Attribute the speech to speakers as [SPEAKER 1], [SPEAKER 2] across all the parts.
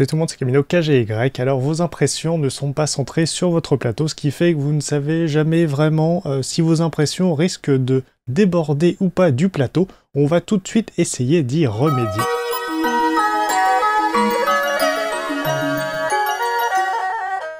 [SPEAKER 1] Salut tout le monde, c'est Camino KGY. Alors vos impressions ne sont pas centrées sur votre plateau, ce qui fait que vous ne savez jamais vraiment euh, si vos impressions risquent de déborder ou pas du plateau. On va tout de suite essayer d'y remédier.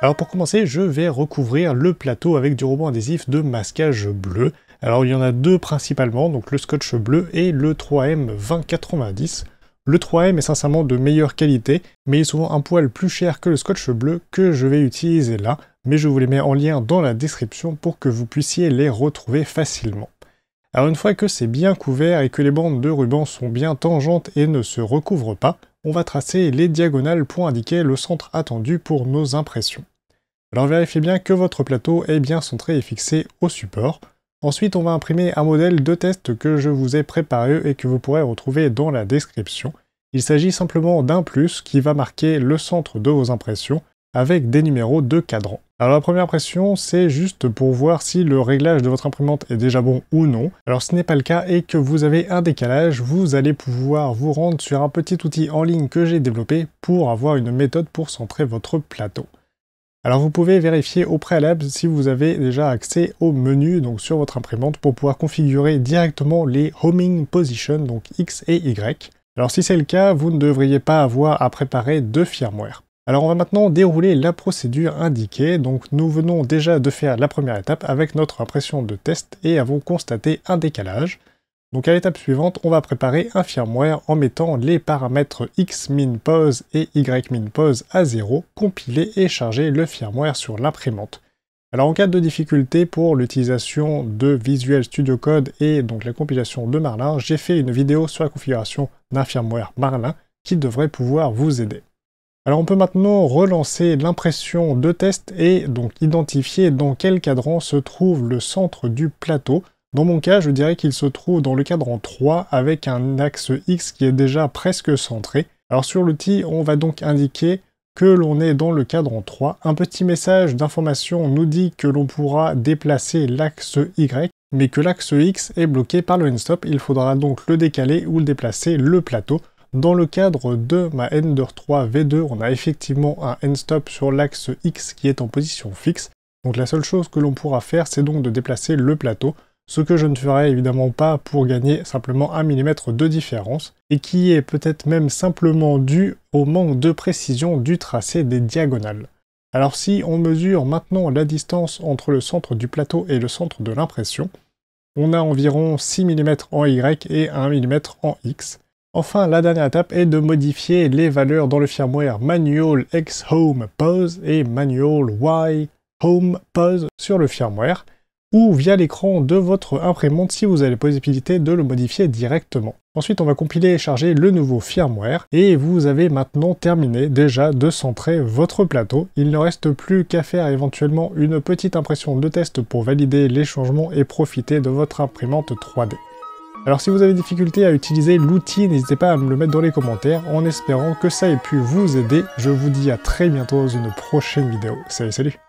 [SPEAKER 1] Alors pour commencer, je vais recouvrir le plateau avec du robot adhésif de masquage bleu. Alors il y en a deux principalement, donc le scotch bleu et le 3M 2090. Le 3M est sincèrement de meilleure qualité, mais il est souvent un poil plus cher que le scotch bleu que je vais utiliser là, mais je vous les mets en lien dans la description pour que vous puissiez les retrouver facilement. Alors une fois que c'est bien couvert et que les bandes de ruban sont bien tangentes et ne se recouvrent pas, on va tracer les diagonales pour indiquer le centre attendu pour nos impressions. Alors vérifiez bien que votre plateau est bien centré et fixé au support. Ensuite, on va imprimer un modèle de test que je vous ai préparé et que vous pourrez retrouver dans la description. Il s'agit simplement d'un plus qui va marquer le centre de vos impressions avec des numéros de cadran. Alors la première impression, c'est juste pour voir si le réglage de votre imprimante est déjà bon ou non. Alors ce n'est pas le cas et que vous avez un décalage, vous allez pouvoir vous rendre sur un petit outil en ligne que j'ai développé pour avoir une méthode pour centrer votre plateau. Alors vous pouvez vérifier au préalable si vous avez déjà accès au menu donc sur votre imprimante pour pouvoir configurer directement les homing positions donc X et Y. Alors si c'est le cas, vous ne devriez pas avoir à préparer de firmware. Alors on va maintenant dérouler la procédure indiquée, donc nous venons déjà de faire la première étape avec notre impression de test et avons constaté un décalage. Donc à l'étape suivante, on va préparer un firmware en mettant les paramètres xminPause et yminPause à 0, compiler et charger le firmware sur l'imprimante. Alors en cas de difficulté pour l'utilisation de Visual Studio Code et donc la compilation de Marlin, j'ai fait une vidéo sur la configuration d'un firmware Marlin qui devrait pouvoir vous aider. Alors on peut maintenant relancer l'impression de test et donc identifier dans quel cadran se trouve le centre du plateau dans mon cas, je dirais qu'il se trouve dans le cadran 3 avec un axe X qui est déjà presque centré. Alors sur l'outil, on va donc indiquer que l'on est dans le cadran 3. Un petit message d'information nous dit que l'on pourra déplacer l'axe Y, mais que l'axe X est bloqué par le endstop. Il faudra donc le décaler ou le déplacer le plateau. Dans le cadre de ma Ender 3 V2, on a effectivement un endstop sur l'axe X qui est en position fixe. Donc la seule chose que l'on pourra faire, c'est donc de déplacer le plateau ce que je ne ferai évidemment pas pour gagner simplement 1 mm de différence, et qui est peut-être même simplement dû au manque de précision du tracé des diagonales. Alors si on mesure maintenant la distance entre le centre du plateau et le centre de l'impression, on a environ 6 mm en Y et 1 mm en X. Enfin, la dernière étape est de modifier les valeurs dans le firmware Manual X Home Pose et Manual Y Home Pose sur le firmware, ou via l'écran de votre imprimante si vous avez la possibilité de le modifier directement. Ensuite, on va compiler et charger le nouveau firmware et vous avez maintenant terminé déjà de centrer votre plateau. Il ne reste plus qu'à faire éventuellement une petite impression de test pour valider les changements et profiter de votre imprimante 3D. Alors si vous avez des difficultés à utiliser l'outil, n'hésitez pas à me le mettre dans les commentaires en espérant que ça ait pu vous aider. Je vous dis à très bientôt dans une prochaine vidéo. Salut salut